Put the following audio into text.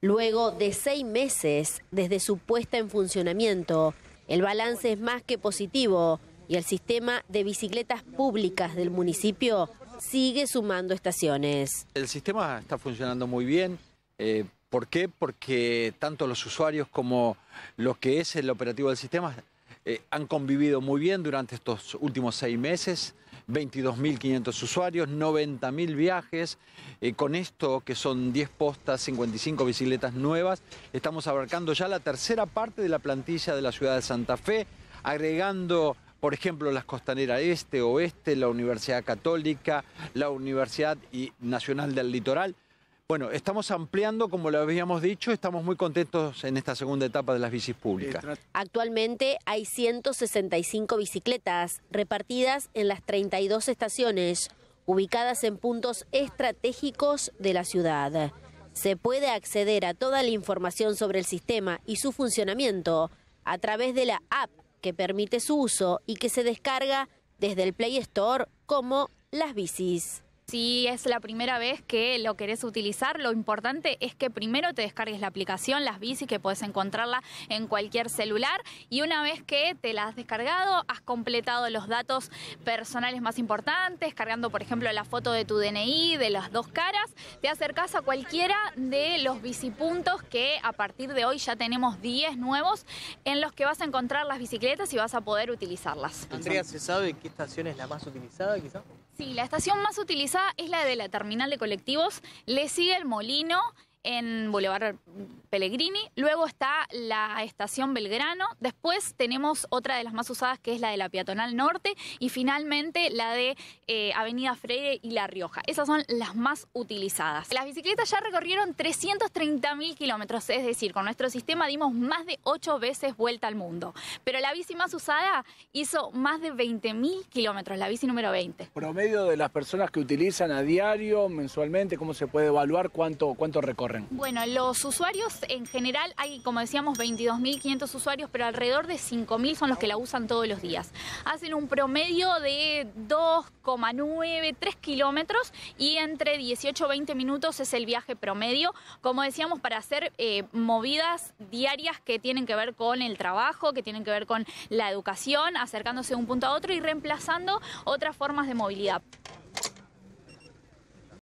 Luego de seis meses desde su puesta en funcionamiento, el balance es más que positivo y el sistema de bicicletas públicas del municipio sigue sumando estaciones. El sistema está funcionando muy bien. Eh, ¿Por qué? Porque tanto los usuarios como lo que es el operativo del sistema eh, han convivido muy bien durante estos últimos seis meses. 22.500 usuarios, 90.000 viajes. Eh, con esto, que son 10 postas, 55 bicicletas nuevas, estamos abarcando ya la tercera parte de la plantilla de la ciudad de Santa Fe, agregando, por ejemplo, las costaneras este, oeste, la Universidad Católica, la Universidad Nacional del Litoral. Bueno, estamos ampliando, como lo habíamos dicho, estamos muy contentos en esta segunda etapa de las bicis públicas. Eh, Actualmente hay 165 bicicletas repartidas en las 32 estaciones, ubicadas en puntos estratégicos de la ciudad. Se puede acceder a toda la información sobre el sistema y su funcionamiento a través de la app que permite su uso y que se descarga desde el Play Store como las bicis. Si es la primera vez que lo querés utilizar, lo importante es que primero te descargues la aplicación, las bicis, que puedes encontrarla en cualquier celular. Y una vez que te la has descargado, has completado los datos personales más importantes, cargando, por ejemplo, la foto de tu DNI, de las dos caras, te acercas a cualquiera de los bicipuntos que a partir de hoy ya tenemos 10 nuevos en los que vas a encontrar las bicicletas y vas a poder utilizarlas. Andrea, ¿se sabe qué estación es la más utilizada quizás? Sí, la estación más utilizada es la de la terminal de colectivos, le sigue el molino en Boulevard Pellegrini. Luego está la estación Belgrano. Después tenemos otra de las más usadas que es la de la Peatonal Norte. Y finalmente la de eh, Avenida Freire y La Rioja. Esas son las más utilizadas. Las bicicletas ya recorrieron 330.000 kilómetros. Es decir, con nuestro sistema dimos más de 8 veces vuelta al mundo. Pero la bici más usada hizo más de 20.000 kilómetros. La bici número 20. Promedio de las personas que utilizan a diario, mensualmente, ¿cómo se puede evaluar cuánto, cuánto recorre? Bueno, los usuarios en general hay, como decíamos, 22.500 usuarios, pero alrededor de 5.000 son los que la usan todos los días. Hacen un promedio de 2,93 kilómetros y entre 18 y 20 minutos es el viaje promedio, como decíamos, para hacer eh, movidas diarias que tienen que ver con el trabajo, que tienen que ver con la educación, acercándose de un punto a otro y reemplazando otras formas de movilidad.